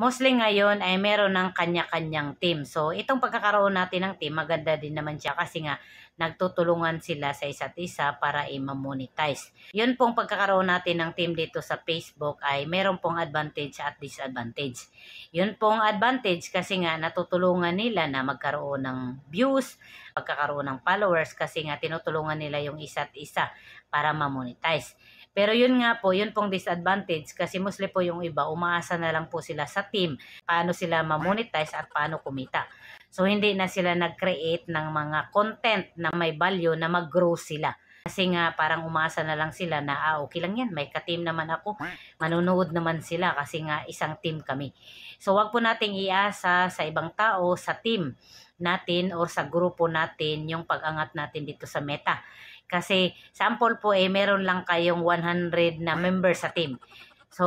mostly ngayon ay eh, meron ng kanya-kanyang team. So, itong pagkakaroon natin ng team, maganda din naman siya kasi nga nagtutulungan sila sa isa't isa para i-monetize. Yun pong pagkakaroon natin ng team dito sa Facebook ay meron pong advantage at disadvantage. Yun pong advantage kasi nga natutulungan nila na magkaroon ng views, pagkakaroon ng followers kasi nga tinutulungan nila yung isa't isa para ma-monetize. Pero yun nga po, yun pong disadvantage kasi mostly po yung iba, umaasa na lang po sila sa team, paano sila ma-monetize at paano kumita. So hindi na sila nag-create ng mga content na may value na mag-grow sila. Kasi nga parang umasa na lang sila na ah, okay lang yan, may ka-team naman ako. Manunood naman sila kasi nga isang team kami. So wag po nating iasa sa ibang tao, sa team natin or sa grupo natin yung pag-angat natin dito sa meta. Kasi sample po eh meron lang kayong 100 na member sa team. So,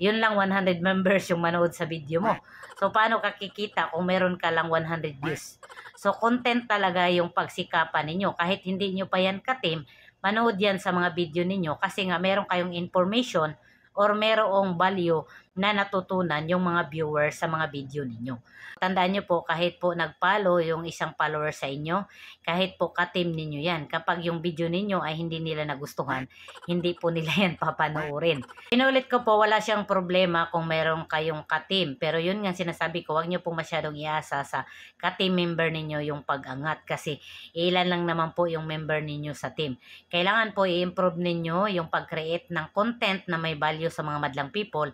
yun lang 100 members yung manood sa video mo. So, paano kakikita kung meron ka lang 100 views? So, content talaga yung pagsikapan ninyo. Kahit hindi nyo pa yan ka-team, manood yan sa mga video ninyo kasi nga meron kayong information or merong value na natutunan yung mga viewers sa mga video ninyo. Tandaan nyo po, kahit po nag-follow yung isang follower sa inyo, kahit po ka-team ninyo yan, kapag yung video ninyo ay hindi nila nagustuhan, hindi po nila yan papanoorin. Inulit ko po, wala siyang problema kung meron kayong ka-team. Pero yun nga sinasabi ko, huwag nyo po masyadong iasa sa ka-team member ninyo yung pag-angat kasi ilan lang naman po yung member ninyo sa team. Kailangan po i-improve ninyo yung pag-create ng content na may value sa mga madlang people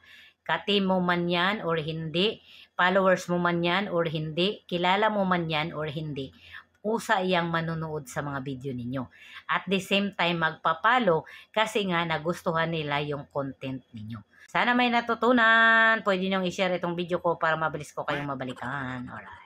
ka mo man yan or hindi, followers mo man yan or hindi, kilala mo man yan or hindi, usa iyang manunood sa mga video ninyo. At the same time, magpapalo kasi nga nagustuhan nila yung content ninyo. Sana may natutunan. Pwede niyong i-share itong video ko para mabilis ko kayong mabalikan. Alright.